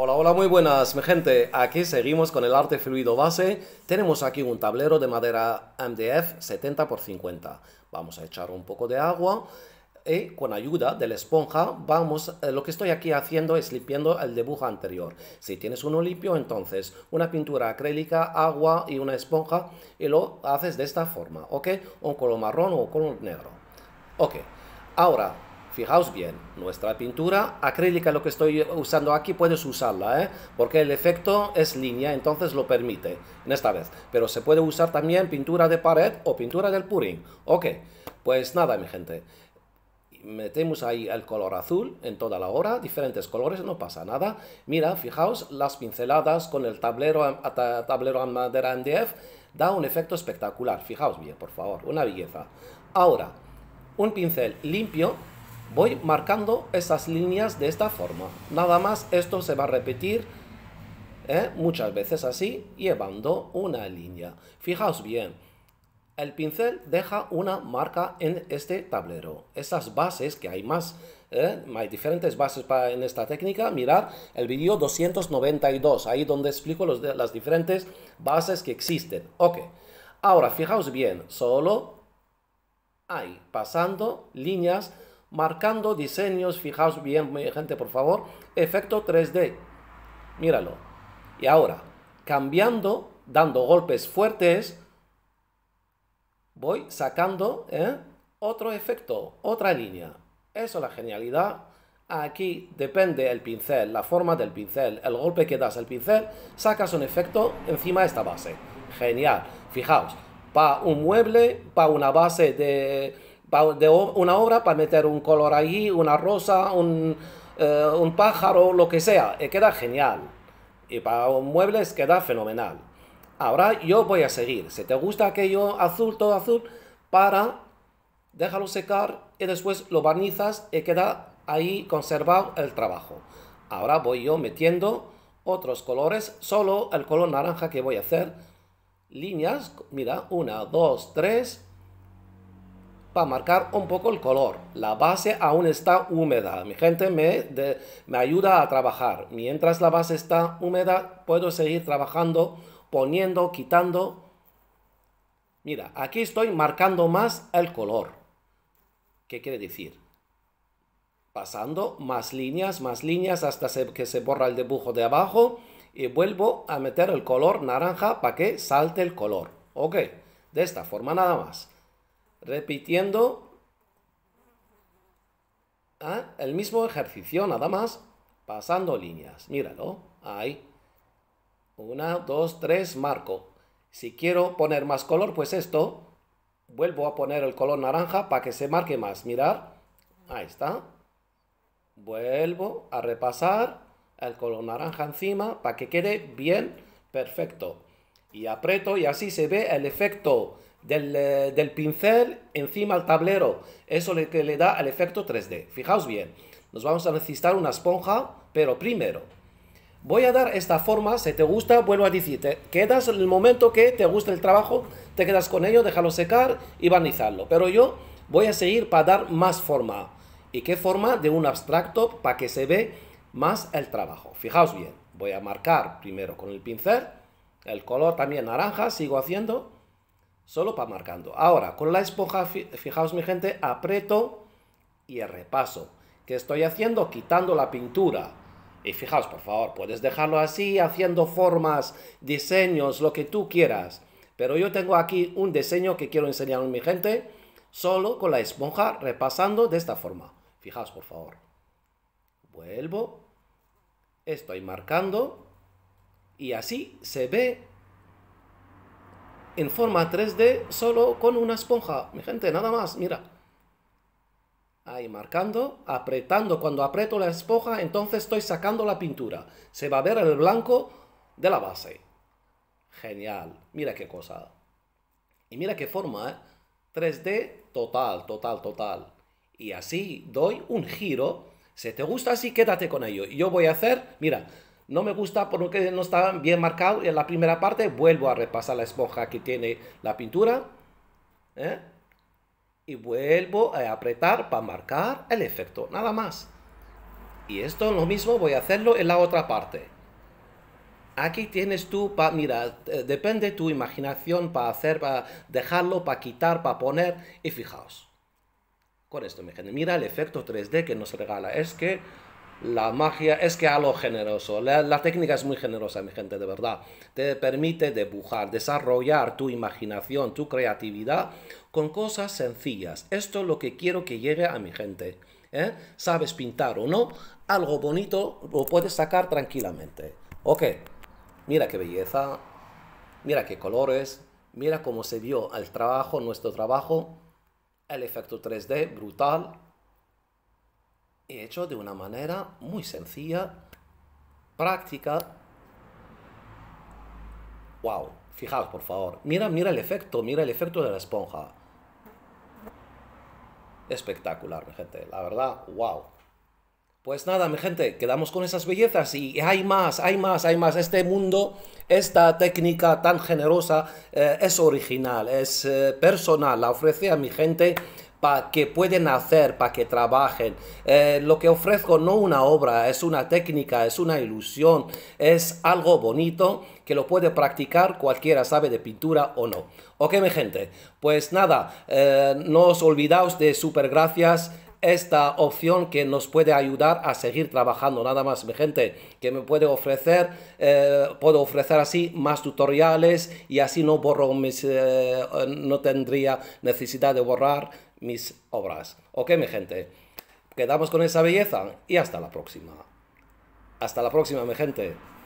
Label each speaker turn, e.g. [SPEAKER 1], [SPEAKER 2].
[SPEAKER 1] Hola, hola, muy buenas, mi gente. Aquí seguimos con el arte fluido base. Tenemos aquí un tablero de madera MDF 70x50. Vamos a echar un poco de agua y con ayuda de la esponja vamos, eh, lo que estoy aquí haciendo es limpiando el dibujo anterior. Si tienes uno limpio, entonces una pintura acrílica, agua y una esponja y lo haces de esta forma, ¿ok? Un color marrón o color negro. Ok, ahora Fijaos bien, nuestra pintura acrílica, lo que estoy usando aquí, puedes usarla, ¿eh? porque el efecto es línea, entonces lo permite en esta vez. Pero se puede usar también pintura de pared o pintura del purín. Ok, pues nada, mi gente. Metemos ahí el color azul en toda la hora, diferentes colores, no pasa nada. Mira, fijaos, las pinceladas con el tablero, tablero en madera MDF da un efecto espectacular. Fijaos bien, por favor, una belleza. Ahora, un pincel limpio Voy marcando esas líneas de esta forma. Nada más esto se va a repetir ¿eh? muchas veces así, llevando una línea. Fijaos bien, el pincel deja una marca en este tablero. Esas bases, que hay más, ¿eh? hay diferentes bases para, en esta técnica, mirad el vídeo 292, ahí donde explico las diferentes bases que existen. Ok, ahora fijaos bien, solo hay pasando líneas marcando diseños, fijaos bien, eh, gente, por favor, efecto 3D. Míralo. Y ahora, cambiando, dando golpes fuertes, voy sacando ¿eh? otro efecto, otra línea. Eso es la genialidad. Aquí depende el pincel, la forma del pincel, el golpe que das al pincel, sacas un efecto encima de esta base. Genial. Fijaos, para un mueble, para una base de de una obra para meter un color ahí, una rosa, un, eh, pájaro, lo que sea. Y eh, queda genial. Y para muebles queda fenomenal. Ahora yo voy a seguir. Si te gusta aquello azul, todo azul, para, déjalo secar y después lo barnizas y queda ahí conservado el trabajo. Ahora voy yo metiendo otros colores, solo el color naranja que voy a hacer. Líneas, mira, una, dos, tres, a marcar un poco el color. La base aún está húmeda. Mi gente me, me ayuda a trabajar. Mientras la base está húmeda, puedo seguir trabajando, poniendo, quitando. Mira, aquí estoy marcando más el color. ¿Qué quiere decir? Pasando más líneas, más líneas hasta que se borra el dibujo de abajo y vuelvo a meter el color naranja para que salte el color. Ok, de esta forma nada más repitiendo ¿ah? el mismo ejercicio, nada más, pasando líneas. Míralo, ahí. Una, dos, tres, marco. Si quiero poner más color, pues esto, vuelvo a poner el color naranja para que se marque más. Mirar, ahí está. Vuelvo a repasar el color naranja encima para que quede bien perfecto. Y aprieto y así se ve el efecto eh, del, pincel encima al tablero. Eso le, que le da el efecto 3D. Fijaos bien, nos vamos a necesitar una esponja, pero primero voy a dar esta forma, si te gusta, vuelvo a decirte, quedas en el momento que te gusta el trabajo, te quedas con ello, déjalo secar y barnizarlo. Pero yo voy a seguir para dar más forma. ¿Y qué forma? De un abstracto para que se ve más el trabajo. Fijaos bien, voy a marcar primero con el pincel, el color también naranja, sigo haciendo, Solo para marcando. Ahora, con la esponja, fijaos mi gente, aprieto y repaso. ¿Qué estoy haciendo? Quitando la pintura. Y fijaos, por favor, puedes dejarlo así, haciendo formas, diseños, lo que tú quieras. Pero yo tengo aquí un diseño que quiero enseñar mi gente, solo con la esponja repasando de esta forma. Fijaos, por favor. Vuelvo. Estoy marcando. Y así se ve en forma 3D solo con una esponja. Mi gente, nada más, mira. Ahí marcando, apretando. Cuando aprieto la esponja, entonces estoy sacando la pintura. Se va a ver el blanco de la base. Genial. Mira qué cosa. Y mira qué forma, 3 ¿eh? 3D total, total, total. Y así doy un giro. Si te gusta así, quédate con ello. Yo voy a hacer, mira, no me gusta porque no está bien marcado. Y en la primera parte vuelvo a repasar la esponja que tiene la pintura. ¿eh? Y vuelvo a apretar para marcar el efecto. Nada más. Y esto lo mismo voy a hacerlo en la otra parte. Aquí tienes tú para, mira, eh, depende tu imaginación para hacer, para dejarlo, para quitar, para poner. Y fijaos. Con esto, me mira el efecto 3D que nos regala. Es que la magia es que algo generoso. La, técnica es muy generosa, mi gente, de verdad. Te permite dibujar, desarrollar tu imaginación, tu creatividad con cosas sencillas. Esto es lo que quiero que llegue a mi gente. ¿eh? Sabes pintar o no, algo bonito lo puedes sacar tranquilamente. Ok, mira qué belleza, mira qué colores, mira cómo se vio el trabajo, nuestro trabajo, el efecto 3D, brutal hecho de una manera muy sencilla, práctica. ¡Wow! Fijaos, por favor. Mira, mira el efecto, mira el efecto de la esponja. Espectacular, mi gente. La verdad, wow. Pues nada, mi gente, quedamos con esas bellezas y hay más, hay más, hay más. Este mundo, esta técnica tan generosa eh, es original, es eh, personal, la ofrece a mi gente pa que pueden hacer para que trabajen. Eh, lo que ofrezco no una obra, es una técnica, es una ilusión, es algo bonito que lo puede practicar cualquiera, sabe de pintura o no. Ok, mi gente, pues nada, eh, no os olvidaos de super gracias esta opción que nos puede ayudar a seguir trabajando nada más mi gente que me puede ofrecer eh, puedo ofrecer así más tutoriales y así no borro no tendría necesidad de borrar mis obras. Ok, mi gente, quedamos con esa belleza y hasta la próxima. Hasta la próxima, mi gente.